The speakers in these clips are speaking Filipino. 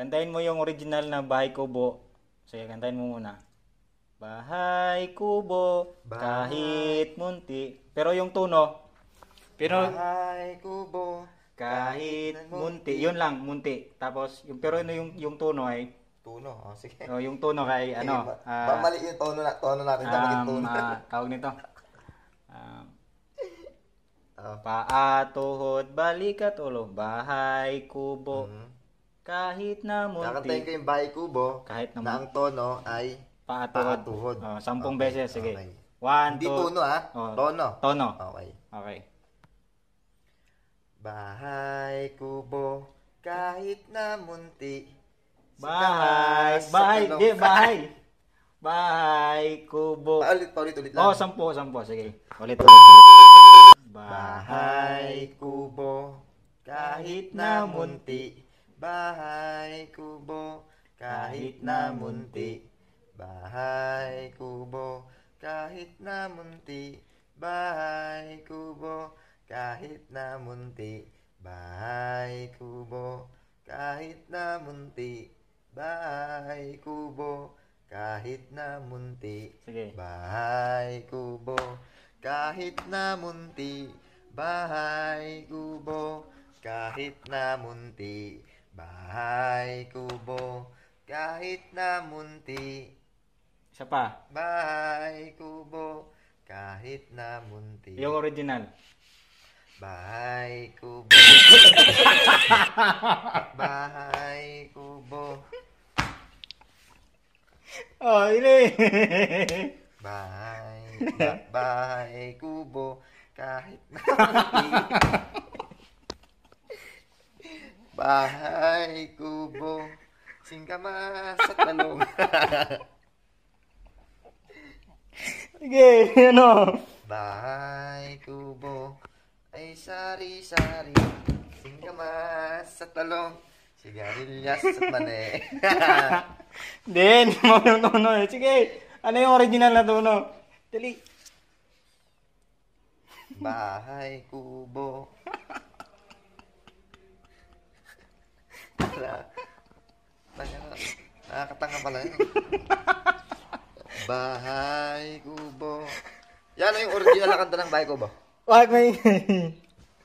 Kantahin mo yung original na Bahay Kubo. Sige, kantahin mo muna. Bahay Kubo, Bahay. kahit munti. Pero yung tuno, pero Bahay Kubo, kahit munti. Yun lang, munti. Tapos, yung, pero ano yung, yung tuno ay, Tuno. Oh, sige. oh, yung tuno kay, ano, Ba- ah, baka mali yung tono, na, tono natin. Um, maging um, tuno. ah, tawag nito. Um, Ah. Paatuhod balikat ulo bahay kubo. Mhm. Kahit na munti. Kakantayin ko yung Bahay Kubo Kahit na, na ang tono ay paatuhod. paatuhod. Oh, sampung okay. beses, sige. Okay. One, Hindi two. tono ah, oh, tono. Tono. Okay. Okay. Bahay Kubo kahit na munti. Bahay, sa bahay, di, bahay. Bahay Kubo. Paulit, ah, paulit, ulit lang. Oh, sampo, sampo. Sige. Ulit, ulit, ulit. Bahay Kubo kahit na munti. Bahay kubo, kahit na munti. Bahay kubo, kahit na munti. Bahay kubo, kahit na munti. Bahay kubo, kahit na munti. Bahay kubo, kahit na munti. Sige. Bahay kubo, kahit na munti. Bahay kubo, kahit na munti. Bahay kubo, kahit na munti. Isa pa. Bahay kubo, kahit na munti. Yung original. Bahay kubo. Bahay kubo. Oh, ini. Bahay, ba- bahay kubo, kahit na munti. Bahay kubo, singkama sa talong. Sige, ano? Bahay kubo, ay sari-sari, singkama sa talong. Sigarilyas sa mani. Hindi, hindi mo yung tono ano, ano, Sige, ano yung original na tono? Dali. Bahay kubo, Wala. Tanya na. Nakakatanga pala yun. Bahay Kubo. Yan ang yung original na kanta ng Bahay Kubo. Wag may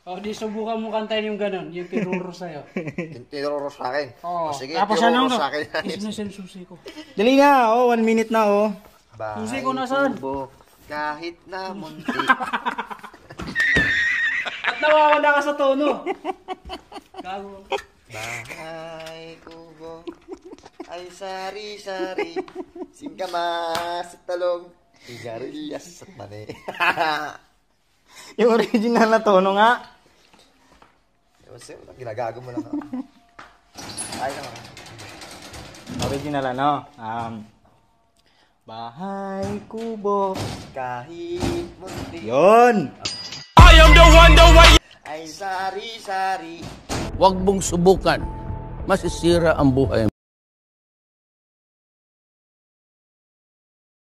O, oh, di subukan mo kantayin yung ganun, yung tinuro sa'yo. Tin- Tinuro sa akin. Oo. Oh, o, sige, Tapos tinuro ano to? sa akin. yan. Is na yung susi ko. Dali na, oh, one minute na, oh. Bahay Susi ko nasaan? Kubo, kahit na munti. At nawawala ka sa tono. Gago. Bahay kubo ay sari-sari. Singkamas at talong. Sigarilyas at mani. Yung original na tono nga. Ewan sa'yo, ginagago mo lang. Ay naman. Original ano? Um, Bahay kubo kahit munti. Yon! I am the one, the way! Ay sari-sari. Huwag mong subukan. Masisira ang buhay